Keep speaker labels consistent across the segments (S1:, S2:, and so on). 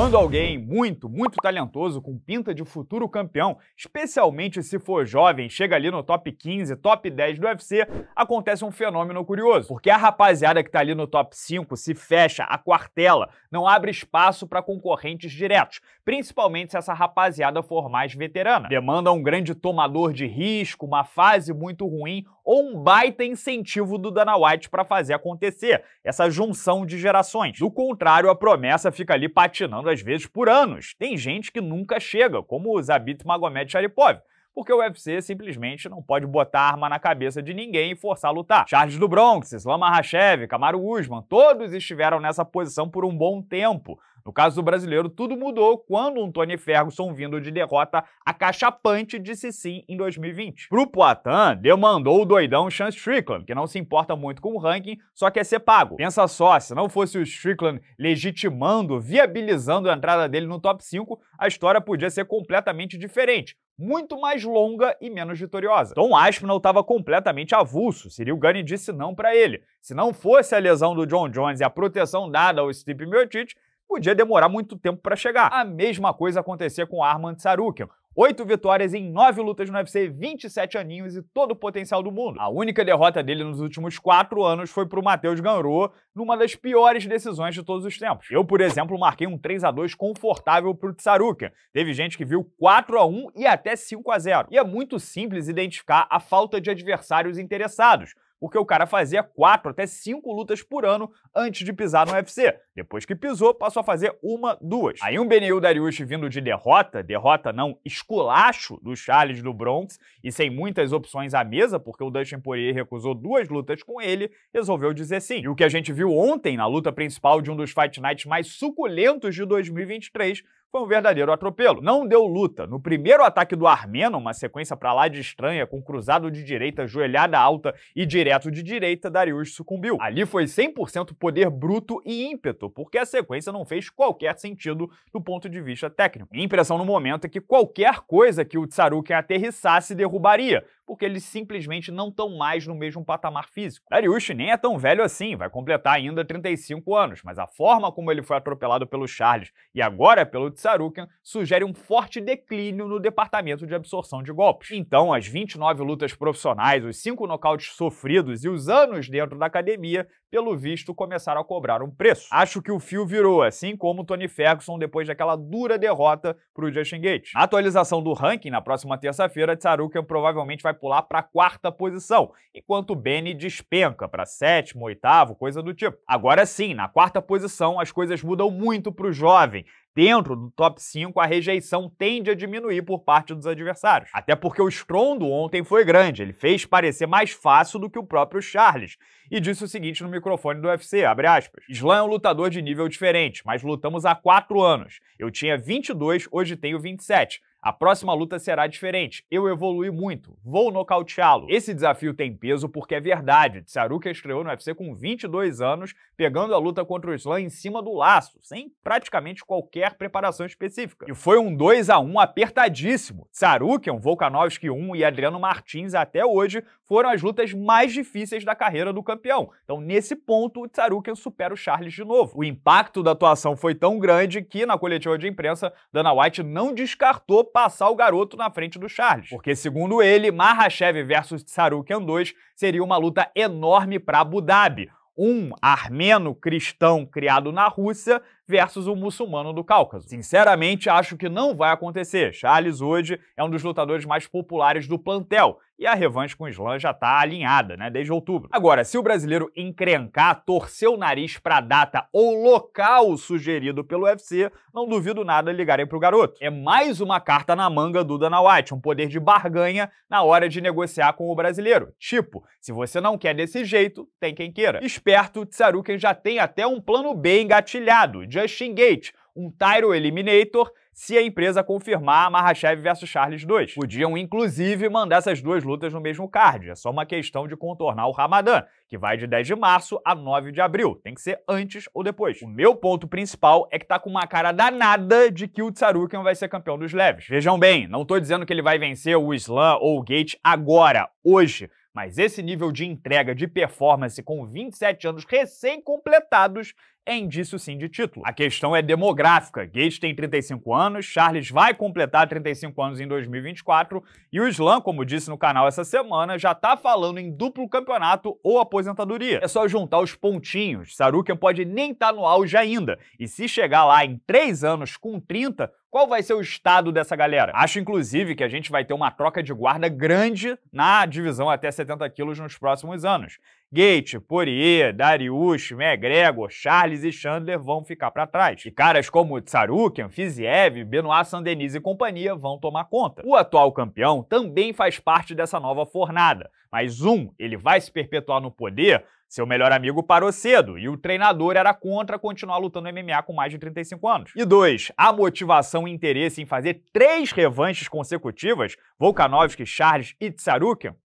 S1: Quando alguém muito, muito talentoso, com pinta de futuro campeão, especialmente se for jovem, chega ali no top 15, top 10 do UFC, acontece um fenômeno curioso. Porque a rapaziada que tá ali no top 5 se fecha, a quartela, não abre espaço para concorrentes diretos, principalmente se essa rapaziada for mais veterana. Demanda um grande tomador de risco, uma fase muito ruim ou um baita incentivo do Dana White para fazer acontecer essa junção de gerações. Do contrário, a promessa fica ali patinando às vezes por anos. Tem gente que nunca chega, como o Zabit Magomed Sharipov, porque o UFC simplesmente não pode botar arma na cabeça de ninguém e forçar a lutar. Charles do Bronx, Islam Makhachev, Kamaru Usman, todos estiveram nessa posição por um bom tempo, no caso do brasileiro, tudo mudou quando um Tony Ferguson vindo de derrota acachapante disse sim em 2020. Pro Poitin, demandou o doidão Sean Strickland, que não se importa muito com o ranking, só quer ser pago. Pensa só, se não fosse o Strickland legitimando, viabilizando a entrada dele no top 5, a história podia ser completamente diferente muito mais longa e menos vitoriosa. Tom Aspinall estava completamente avulso, o Gunny disse não para ele. Se não fosse a lesão do John Jones e a proteção dada ao Stipe Miocic, podia demorar muito tempo para chegar. A mesma coisa acontecia com Arman Tsarukian. Oito vitórias em nove lutas no UFC, 27 aninhos e todo o potencial do mundo. A única derrota dele nos últimos quatro anos foi para o Matheus Ganroa, numa das piores decisões de todos os tempos. Eu, por exemplo, marquei um 3 a 2 confortável para o Teve gente que viu 4 a 1 e até 5 a 0 E é muito simples identificar a falta de adversários interessados porque o cara fazia quatro até cinco lutas por ano antes de pisar no UFC. Depois que pisou, passou a fazer uma, duas. Aí um Benil Dariush vindo de derrota, derrota não, esculacho do Charles do Bronx, e sem muitas opções à mesa, porque o Dustin Poirier recusou duas lutas com ele, resolveu dizer sim. E o que a gente viu ontem na luta principal de um dos Fight Nights mais suculentos de 2023 foi um verdadeiro atropelo. Não deu luta. No primeiro ataque do Armeno, uma sequência para lá de estranha, com cruzado de direita, joelhada alta e direto de direita, Darius sucumbiu. Ali foi 100% poder bruto e ímpeto, porque a sequência não fez qualquer sentido do ponto de vista técnico. Minha impressão no momento é que qualquer coisa que o Tsaruken aterrissasse derrubaria, porque eles simplesmente não estão mais no mesmo patamar físico. Darius nem é tão velho assim, vai completar ainda 35 anos, mas a forma como ele foi atropelado pelo Charles e agora pelo Sarukian sugere um forte declínio no departamento de absorção de golpes. Então, as 29 lutas profissionais, os 5 nocautes sofridos e os anos dentro da academia, pelo visto, começaram a cobrar um preço. Acho que o fio virou, assim como Tony Ferguson depois daquela dura derrota para o Justin Gates. Na atualização do ranking, na próxima terça-feira, Tsarukian provavelmente vai pular para a quarta posição, enquanto Benny despenca para sétimo, oitavo, coisa do tipo. Agora sim, na quarta posição, as coisas mudam muito para o jovem, Dentro do top 5, a rejeição tende a diminuir por parte dos adversários. Até porque o estrondo ontem foi grande, ele fez parecer mais fácil do que o próprio Charles. E disse o seguinte no microfone do UFC, abre aspas. Slam é um lutador de nível diferente, mas lutamos há 4 anos. Eu tinha 22, hoje tenho 27. A próxima luta será diferente. Eu evolui muito. Vou nocauteá-lo. Esse desafio tem peso porque é verdade. Tsaruka estreou no UFC com 22 anos, pegando a luta contra o Islam em cima do laço, sem praticamente qualquer preparação específica. E foi um 2 a 1 apertadíssimo. Tsarukian, Volkanovski 1 e Adriano Martins até hoje foram as lutas mais difíceis da carreira do campeão. Então, nesse ponto, o Tsarukian supera o Charles de novo. O impacto da atuação foi tão grande que, na coletiva de imprensa, Dana White não descartou passar o garoto na frente do Charles. Porque, segundo ele, Mahashev versus Tsarukyan 2 seria uma luta enorme para Abu Dhabi. Um armeno cristão criado na Rússia versus o muçulmano do Cáucaso. Sinceramente, acho que não vai acontecer. Charles hoje é um dos lutadores mais populares do plantel e a revanche com o Islã já está alinhada, né, desde outubro. Agora, se o brasileiro encrencar, torcer o nariz para a data ou local sugerido pelo UFC, não duvido nada ligarem para o garoto. É mais uma carta na manga do Dana White, um poder de barganha na hora de negociar com o brasileiro. Tipo, se você não quer desse jeito, tem quem queira. Esperto, Tsaruken já tem até um plano B engatilhado, de Justin Gate, um Tyro Eliminator, se a empresa confirmar Mahashev vs Charles 2. Podiam, inclusive, mandar essas duas lutas no mesmo card. É só uma questão de contornar o Ramadã, que vai de 10 de março a 9 de abril. Tem que ser antes ou depois. O meu ponto principal é que tá com uma cara danada de que o Tsarukian vai ser campeão dos leves. Vejam bem, não tô dizendo que ele vai vencer o Islam ou o Gate agora, hoje. Mas esse nível de entrega de performance com 27 anos recém-completados é indício sim de título. A questão é demográfica. Gates tem 35 anos, Charles vai completar 35 anos em 2024 e o Slam, como disse no canal essa semana, já tá falando em duplo campeonato ou aposentadoria. É só juntar os pontinhos. Sarukian pode nem estar tá no auge ainda. E se chegar lá em 3 anos com 30, qual vai ser o estado dessa galera? Acho, inclusive, que a gente vai ter uma troca de guarda grande na divisão até 70 quilos nos próximos anos. Gate, Poirier, Darius, McGregor, Charles e Chandler vão ficar para trás. E caras como Tsarukian, Fiziev, Benoit Saint-Denis e companhia vão tomar conta. O atual campeão também faz parte dessa nova fornada, mas um, ele vai se perpetuar no poder seu melhor amigo parou cedo e o treinador era contra continuar lutando MMA com mais de 35 anos. E dois, a motivação e interesse em fazer três revanches consecutivas, Volkanovski, Charles e Tsarukian,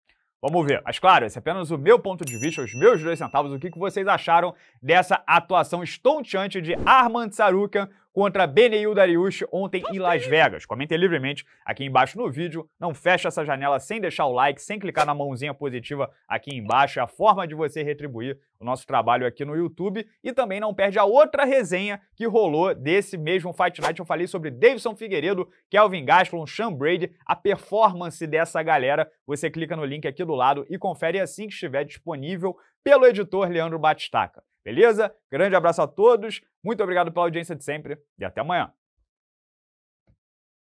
S1: Vamos ver. Mas claro, esse é apenas o meu ponto de vista, os meus dois centavos, o que vocês acharam dessa atuação estonteante de Armand Sarukian contra Beneil Dariush ontem em Las Vegas. Comentem livremente aqui embaixo no vídeo. Não fecha essa janela sem deixar o like, sem clicar na mãozinha positiva aqui embaixo. É a forma de você retribuir o nosso trabalho aqui no YouTube. E também não perde a outra resenha que rolou desse mesmo Fight Night. Eu falei sobre Davidson Figueiredo, Kelvin Gastelum, Sean Brady, a performance dessa galera. Você clica no link aqui do lado e confere assim que estiver disponível pelo editor Leandro Batistaca. Beleza? Grande abraço a todos, muito obrigado pela audiência de sempre e até amanhã.